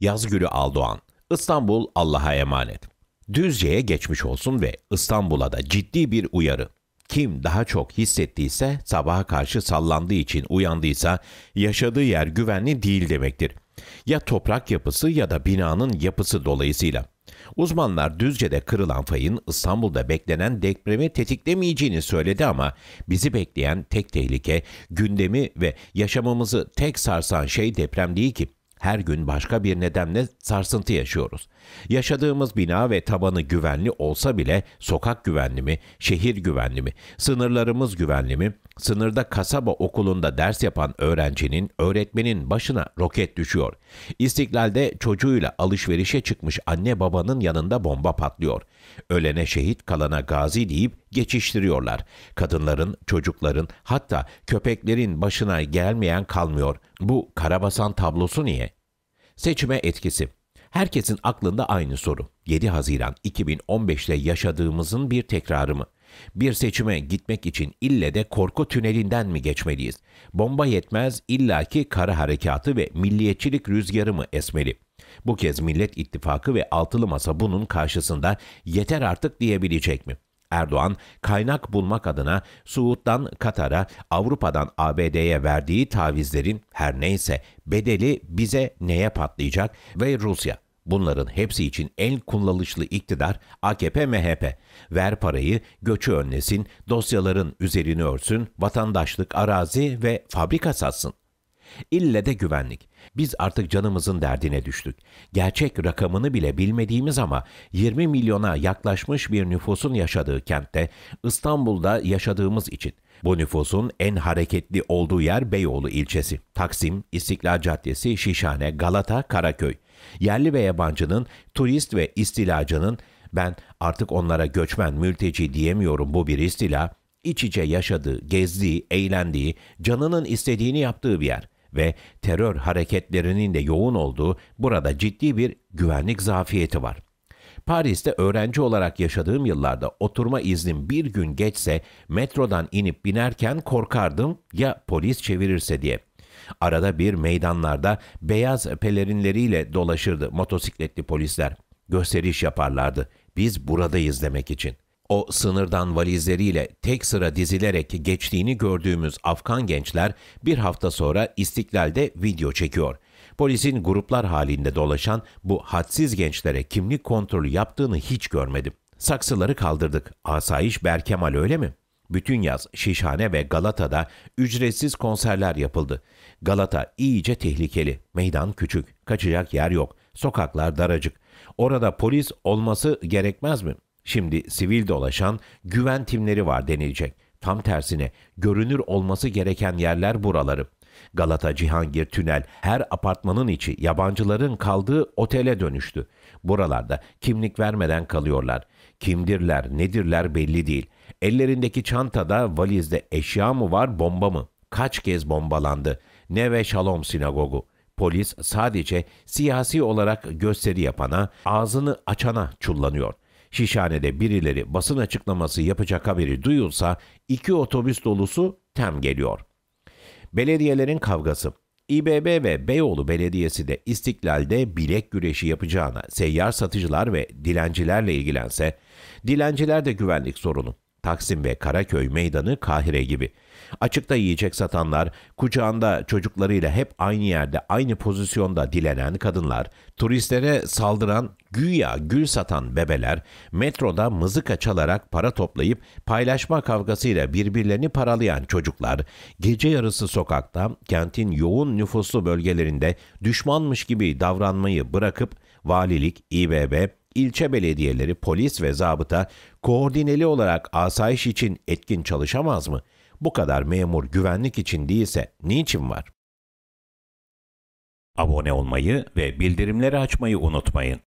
Yazgülü Aldoğan, İstanbul Allah'a emanet. Düzce'ye geçmiş olsun ve İstanbul'a da ciddi bir uyarı. Kim daha çok hissettiyse, sabaha karşı sallandığı için uyandıysa yaşadığı yer güvenli değil demektir. Ya toprak yapısı ya da binanın yapısı dolayısıyla. Uzmanlar Düzce'de kırılan fayın İstanbul'da beklenen depremi tetiklemeyeceğini söyledi ama bizi bekleyen tek tehlike, gündemi ve yaşamamızı tek sarsan şey deprem değil ki. Her gün başka bir nedenle sarsıntı yaşıyoruz. Yaşadığımız bina ve tabanı güvenli olsa bile sokak güvenli mi, şehir güvenli mi, sınırlarımız güvenli mi, sınırda kasaba okulunda ders yapan öğrencinin, öğretmenin başına roket düşüyor. İstiklalde çocuğuyla alışverişe çıkmış anne babanın yanında bomba patlıyor. Ölene şehit kalana gazi deyip geçiştiriyorlar. Kadınların, çocukların hatta köpeklerin başına gelmeyen kalmıyor. Bu Karabasan tablosu niye? Seçime etkisi. Herkesin aklında aynı soru. 7 Haziran 2015'te yaşadığımızın bir tekrarı mı? Bir seçime gitmek için ille de korku tünelinden mi geçmeliyiz? Bomba yetmez illaki kara harekatı ve milliyetçilik rüzgarı mı esmeli?'' Bu kez Millet İttifakı ve Altılı Masa bunun karşısında yeter artık diyebilecek mi? Erdoğan, kaynak bulmak adına Suud'dan Katar'a, Avrupa'dan ABD'ye verdiği tavizlerin her neyse bedeli bize neye patlayacak ve Rusya Bunların hepsi için en kullanışlı iktidar AKP-MHP. Ver parayı, göçü önlesin, dosyaların üzerini örsün, vatandaşlık, arazi ve fabrika satsın. İlle de güvenlik. Biz artık canımızın derdine düştük. Gerçek rakamını bile bilmediğimiz ama 20 milyona yaklaşmış bir nüfusun yaşadığı kentte İstanbul'da yaşadığımız için bu nüfusun en hareketli olduğu yer Beyoğlu ilçesi. Taksim, İstiklal Caddesi, Şişhane, Galata, Karaköy. Yerli ve yabancının, turist ve istilacının ben artık onlara göçmen, mülteci diyemiyorum bu bir istila, iç içe yaşadığı, gezdiği, eğlendiği, canının istediğini yaptığı bir yer ve terör hareketlerinin de yoğun olduğu burada ciddi bir güvenlik zafiyeti var. Paris'te öğrenci olarak yaşadığım yıllarda oturma iznim bir gün geçse metrodan inip binerken korkardım ya polis çevirirse diye. Arada bir meydanlarda beyaz pelerinleriyle dolaşırdı motosikletli polisler. Gösteriş yaparlardı. Biz buradayız demek için.'' O sınırdan valizleriyle tek sıra dizilerek geçtiğini gördüğümüz Afgan gençler bir hafta sonra İstiklal'de video çekiyor. Polisin gruplar halinde dolaşan bu hadsiz gençlere kimlik kontrolü yaptığını hiç görmedim. Saksıları kaldırdık. Asayiş Berkemal öyle mi? Bütün yaz Şişhane ve Galata'da ücretsiz konserler yapıldı. Galata iyice tehlikeli. Meydan küçük. Kaçacak yer yok. Sokaklar daracık. Orada polis olması gerekmez mi?'' Şimdi sivil dolaşan güven timleri var denilecek. Tam tersine görünür olması gereken yerler buraları. Galata Cihangir Tünel her apartmanın içi yabancıların kaldığı otele dönüştü. Buralarda kimlik vermeden kalıyorlar. Kimdirler, nedirler belli değil. Ellerindeki çantada, valizde eşya mı var, bomba mı? Kaç kez bombalandı. Ne ve Şalom Sinagogu. Polis sadece siyasi olarak gösteri yapana, ağzını açana çullanıyor.'' Şişhane'de birileri basın açıklaması yapacak haberi duyulsa iki otobüs dolusu tem geliyor. Belediyelerin kavgası. İBB ve Beyoğlu Belediyesi de İstiklal'de bilek güreşi yapacağına seyyar satıcılar ve dilencilerle ilgilense, dilenciler de güvenlik sorunu. Taksim ve Karaköy meydanı Kahire gibi. Açıkta yiyecek satanlar, kucağında çocuklarıyla hep aynı yerde, aynı pozisyonda dilenen kadınlar, turistlere saldıran, güya gül satan bebeler, metroda mızıka çalarak para toplayıp paylaşma kavgasıyla birbirlerini paralayan çocuklar, gece yarısı sokakta, kentin yoğun nüfuslu bölgelerinde düşmanmış gibi davranmayı bırakıp valilik, İBB, ilçe belediyeleri, polis ve zabıta koordineli olarak asayiş için etkin çalışamaz mı? Bu kadar memur güvenlik için değilse niçin var? Abone olmayı ve bildirimleri açmayı unutmayın.